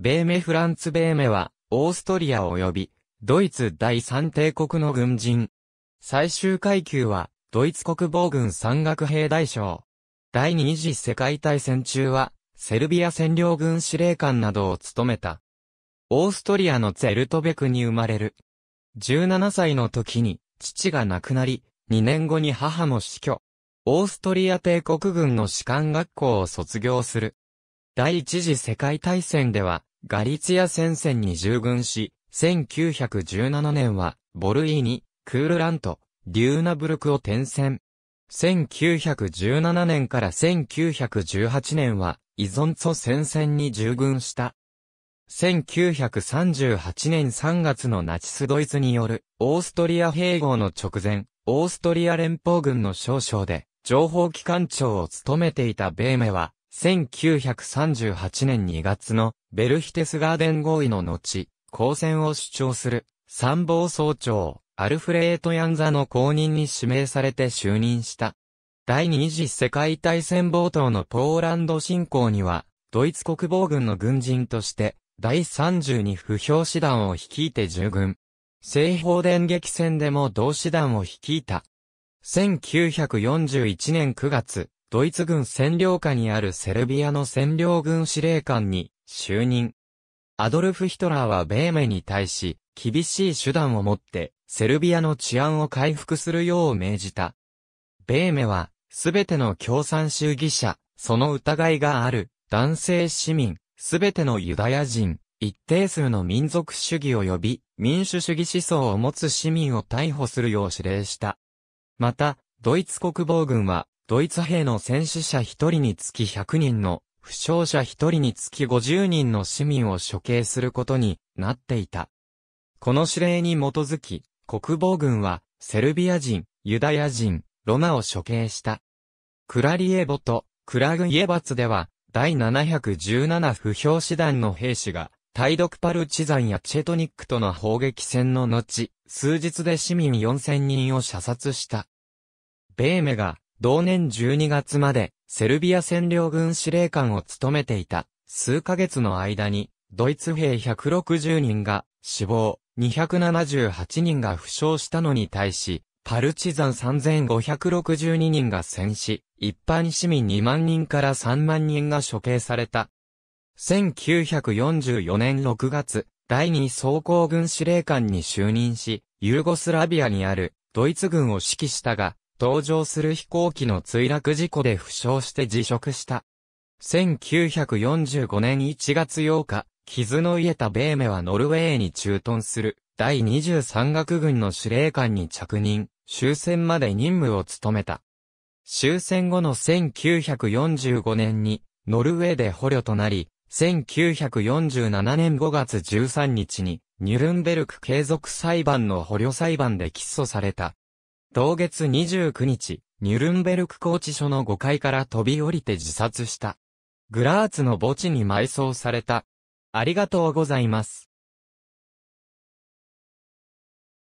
ベーメ・フランツ・ベーメは、オーストリア及び、ドイツ第三帝国の軍人。最終階級は、ドイツ国防軍山岳兵大将。第二次世界大戦中は、セルビア占領軍司令官などを務めた。オーストリアのゼルトベクに生まれる。17歳の時に、父が亡くなり、2年後に母も死去。オーストリア帝国軍の士官学校を卒業する。第一次世界大戦では、ガリツィア戦線に従軍し、1917年は、ボルイーニ、クールラント、デューナブルクを転戦。1917年から1918年は、依存と戦線に従軍した。1938年3月のナチスドイツによるオーストリア併合の直前、オーストリア連邦軍の少将で情報機関長を務めていたベーメは1938年2月のベルヒテスガーデン合意の後、交戦を主張する参謀総長、アルフレート・ヤンザの後任に指名されて就任した。第二次世界大戦冒頭のポーランド侵攻には、ドイツ国防軍の軍人として、第32不評師団を率いて従軍。西方電撃戦でも同師団を率いた。1941年9月、ドイツ軍占領下にあるセルビアの占領軍司令官に就任。アドルフ・ヒトラーはベーメに対し、厳しい手段をもって、セルビアの治安を回復するよう命じた。ベーメは、すべての共産主義者、その疑いがある、男性市民、すべてのユダヤ人、一定数の民族主義及び民主主義思想を持つ市民を逮捕するよう指令した。また、ドイツ国防軍はドイツ兵の戦死者1人につき100人の、負傷者1人につき50人の市民を処刑することになっていた。この指令に基づき、国防軍は、セルビア人、ユダヤ人、ロマを処刑した。クラリエボとクラグイエバツでは、第717不評師団の兵士が、対独パルチザンやチェトニックとの砲撃戦の後、数日で市民4000人を射殺した。ベーメが同年12月まで、セルビア占領軍司令官を務めていた、数ヶ月の間に、ドイツ兵160人が死亡、278人が負傷したのに対し、パルチザン3562人が戦死、一般市民2万人から3万人が処刑された。1944年6月、第2装甲軍司令官に就任し、ユーゴスラビアにあるドイツ軍を指揮したが、搭乗する飛行機の墜落事故で負傷して辞職した。1945年1月8日、傷の癒えたベーメはノルウェーに駐屯する第23学軍の司令官に着任、終戦まで任務を務めた。終戦後の1945年にノルウェーで捕虜となり、1947年5月13日にニュルンベルク継続裁判の捕虜裁判で起訴された。同月29日、ニュルンベルク拘置所の5階から飛び降りて自殺した。グラーツの墓地に埋葬された。ありがとうございます。